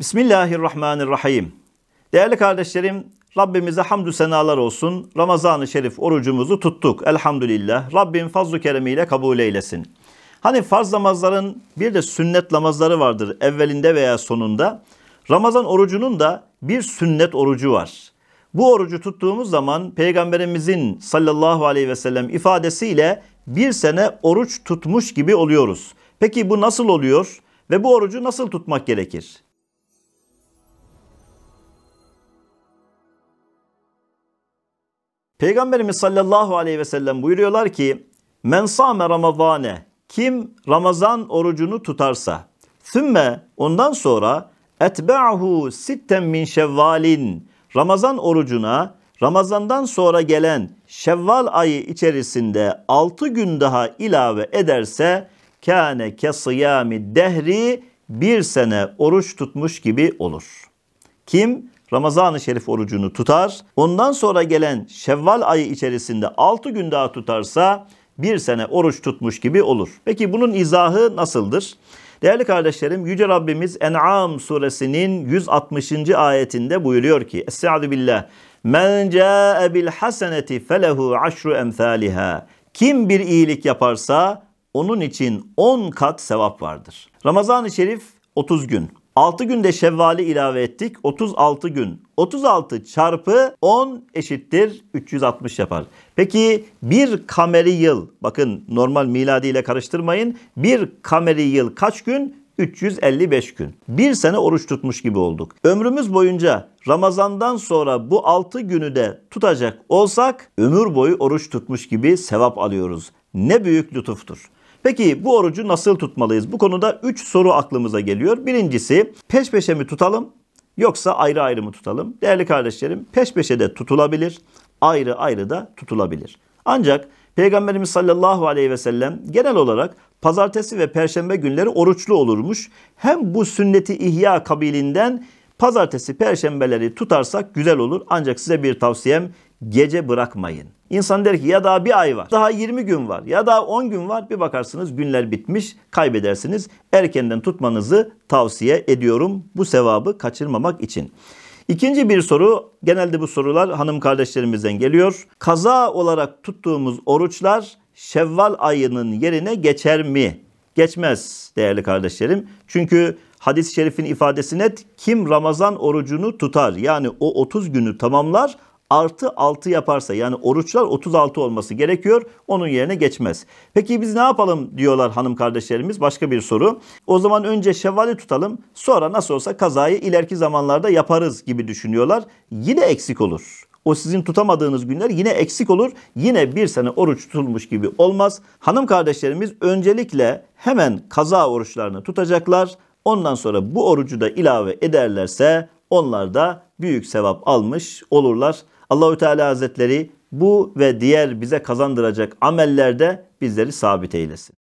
Bismillahirrahmanirrahim. Değerli kardeşlerim, Rabbimize hamdü senalar olsun. Ramazan-ı Şerif orucumuzu tuttuk. Elhamdülillah. Rabbim fazlu keremiyle kabul eylesin. Hani farz namazların bir de sünnet namazları vardır evvelinde veya sonunda. Ramazan orucunun da bir sünnet orucu var. Bu orucu tuttuğumuz zaman Peygamberimizin sallallahu aleyhi ve sellem ifadesiyle bir sene oruç tutmuş gibi oluyoruz. Peki bu nasıl oluyor ve bu orucu nasıl tutmak gerekir? Peygamberimiz sallallahu aleyhi ve sellem buyuruyorlar ki Men same ramazane kim Ramazan orucunu tutarsa sümme ondan sonra etba'hu sitten min şevvalin Ramazan orucuna Ramazandan sonra gelen Şevval ayı içerisinde 6 gün daha ilave ederse kâne kesıyâmi dehri bir sene oruç tutmuş gibi olur. Kim? Ramazan-ı Şerif orucunu tutar. Ondan sonra gelen Şevval ayı içerisinde 6 gün daha tutarsa bir sene oruç tutmuş gibi olur. Peki bunun izahı nasıldır? Değerli kardeşlerim Yüce Rabbimiz En'am suresinin 160. ayetinde buyuruyor ki Es-Sa'du billah Men ca'e bil haseneti felehu aşru emthaliha Kim bir iyilik yaparsa onun için 10 kat sevap vardır. Ramazan-ı Şerif 30 gün. 6 günde Şevval'i ilave ettik. 36 gün. 36 çarpı 10 eşittir 360 yapar. Peki bir kameri yıl bakın normal miladi ile karıştırmayın. Bir kameri yıl kaç gün? 355 gün. Bir sene oruç tutmuş gibi olduk. Ömrümüz boyunca Ramazan'dan sonra bu 6 günü de tutacak olsak ömür boyu oruç tutmuş gibi sevap alıyoruz. Ne büyük lütuftur. Peki bu orucu nasıl tutmalıyız? Bu konuda 3 soru aklımıza geliyor. Birincisi peş peşe mi tutalım yoksa ayrı ayrı mı tutalım? Değerli kardeşlerim peş peşe de tutulabilir, ayrı ayrı da tutulabilir. Ancak Peygamberimiz sallallahu aleyhi ve sellem genel olarak pazartesi ve perşembe günleri oruçlu olurmuş. Hem bu sünneti ihya kabilinden pazartesi perşembeleri tutarsak güzel olur. Ancak size bir tavsiyem gece bırakmayın. İnsan der ki ya daha bir ay var, daha 20 gün var, ya daha 10 gün var. Bir bakarsınız günler bitmiş, kaybedersiniz. Erkenden tutmanızı tavsiye ediyorum bu sevabı kaçırmamak için. İkinci bir soru, genelde bu sorular hanım kardeşlerimizden geliyor. Kaza olarak tuttuğumuz oruçlar Şevval ayının yerine geçer mi? Geçmez değerli kardeşlerim. Çünkü hadis-i şerifin ifadesi net. Kim Ramazan orucunu tutar yani o 30 günü tamamlar artı 6 yaparsa yani oruçlar 36 olması gerekiyor. Onun yerine geçmez. Peki biz ne yapalım diyorlar hanım kardeşlerimiz. Başka bir soru. O zaman önce şevvali tutalım. Sonra nasıl olsa kazayı ileriki zamanlarda yaparız gibi düşünüyorlar. Yine eksik olur. O sizin tutamadığınız günler yine eksik olur. Yine bir sene oruç tutulmuş gibi olmaz. Hanım kardeşlerimiz öncelikle hemen kaza oruçlarını tutacaklar. Ondan sonra bu orucu da ilave ederlerse onlar da büyük sevap almış olurlar. Allahü Teala Hazretleri bu ve diğer bize kazandıracak amellerde bizleri sabit eylesin.